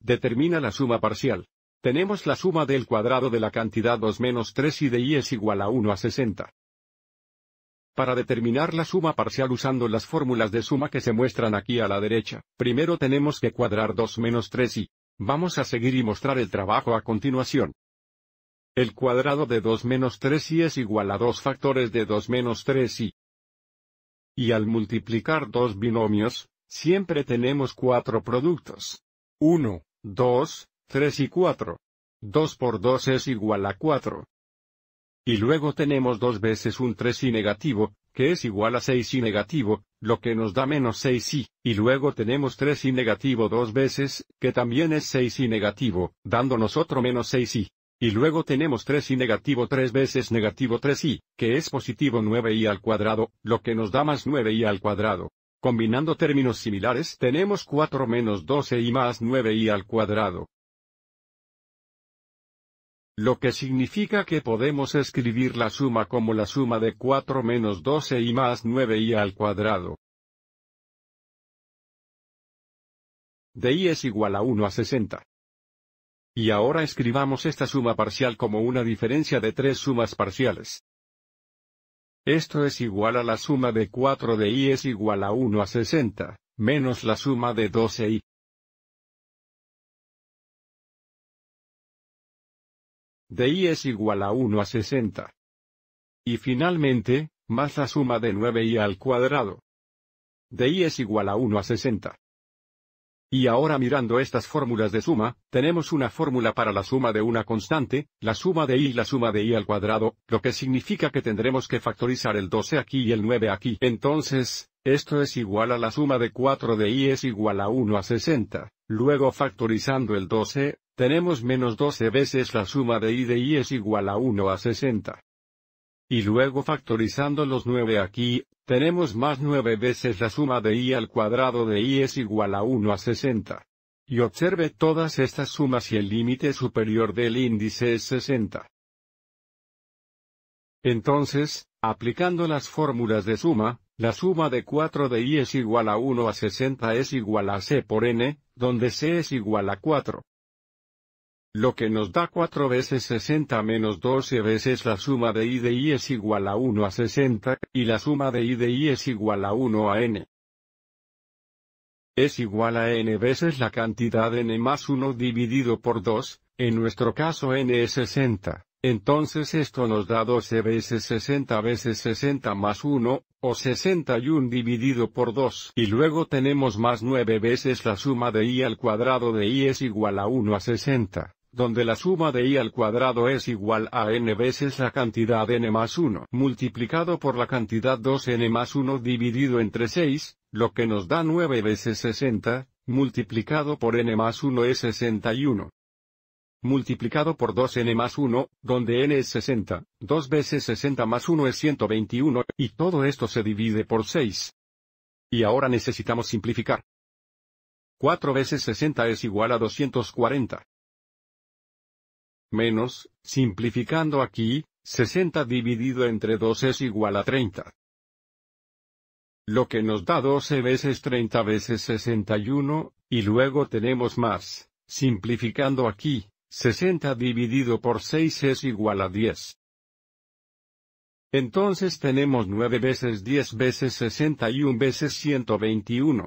Determina la suma parcial. Tenemos la suma del cuadrado de la cantidad 2 menos 3 y de i es igual a 1 a 60. Para determinar la suma parcial usando las fórmulas de suma que se muestran aquí a la derecha, primero tenemos que cuadrar 2 menos 3 y. Vamos a seguir y mostrar el trabajo a continuación. El cuadrado de 2 menos 3 y es igual a 2 factores de 2 menos 3 i Y al multiplicar dos binomios, siempre tenemos cuatro productos. 1, 2, 3 y 4. 2 por 2 es igual a 4. Y luego tenemos dos veces un 3 y negativo, que es igual a 6 y negativo, lo que nos da menos 6 y, y luego tenemos 3 y negativo dos veces, que también es 6 y negativo, dándonos otro menos 6 y. Y luego tenemos 3 y negativo 3 veces negativo 3 y, que es positivo 9 y al cuadrado, lo que nos da más 9 y al cuadrado. Combinando términos similares tenemos 4 menos 12 y más 9i al cuadrado. Lo que significa que podemos escribir la suma como la suma de 4 menos 12i más 9i al cuadrado. De i es igual a 1 a 60. Y ahora escribamos esta suma parcial como una diferencia de tres sumas parciales. Esto es igual a la suma de 4 de i es igual a 1 a 60, menos la suma de 12i. de i es igual a 1 a 60. Y finalmente, más la suma de 9i al cuadrado. de i es igual a 1 a 60. Y ahora mirando estas fórmulas de suma, tenemos una fórmula para la suma de una constante, la suma de i y la suma de i al cuadrado, lo que significa que tendremos que factorizar el 12 aquí y el 9 aquí. Entonces, esto es igual a la suma de 4 de i es igual a 1 a 60. Luego factorizando el 12, e, tenemos menos 12 e veces la suma de i de i es igual a 1 a 60. Y luego factorizando los 9 aquí, tenemos más 9 veces la suma de i al cuadrado de i es igual a 1 a 60. Y observe todas estas sumas y el límite superior del índice es 60. Entonces, aplicando las fórmulas de suma, la suma de 4 de i es igual a 1 a 60 es igual a c por n, donde c es igual a 4. Lo que nos da 4 veces 60 menos 12 veces la suma de i de i es igual a 1 a 60, y la suma de i de i es igual a 1 a n. Es igual a n veces la cantidad n más 1 dividido por 2, en nuestro caso n es 60. Entonces esto nos da 12 veces 60 veces 60 más 1, o 61 dividido por 2. Y luego tenemos más 9 veces la suma de i al cuadrado de i es igual a 1 a 60 donde la suma de i al cuadrado es igual a n veces la cantidad n más 1 multiplicado por la cantidad 2n más 1 dividido entre 6, lo que nos da 9 veces 60, multiplicado por n más 1 es 61. Multiplicado por 2n más 1, donde n es 60, 2 veces 60 más 1 es 121, y todo esto se divide por 6. Y ahora necesitamos simplificar. 4 veces 60 es igual a 240 menos, simplificando aquí, 60 dividido entre 2 es igual a 30. Lo que nos da 12 veces 30 veces 61, y luego tenemos más, simplificando aquí, 60 dividido por 6 es igual a 10. Entonces tenemos 9 veces 10 veces 61 veces 121.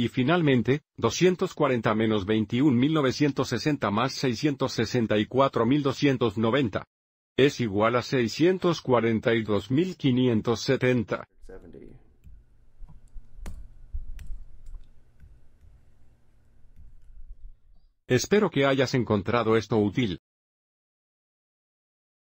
Y finalmente, 240 menos 21.960 más 664.290. Es igual a 642.570. Espero que hayas encontrado esto útil.